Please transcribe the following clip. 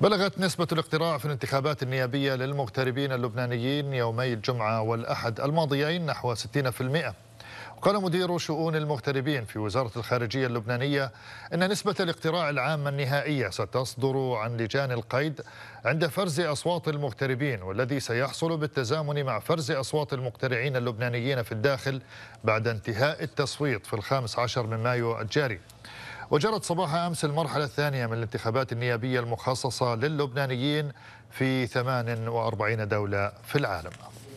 بلغت نسبة الاقتراع في الانتخابات النيابية للمغتربين اللبنانيين يومي الجمعة والأحد الماضيين نحو 60% وقال مدير شؤون المغتربين في وزارة الخارجية اللبنانية أن نسبة الاقتراع العامة النهائية ستصدر عن لجان القيد عند فرز أصوات المغتربين والذي سيحصل بالتزامن مع فرز أصوات المقترعين اللبنانيين في الداخل بعد انتهاء التصويت في الخامس عشر من مايو الجاري وجرت صباح أمس المرحلة الثانية من الانتخابات النيابية المخصصة للبنانيين في 48 دولة في العالم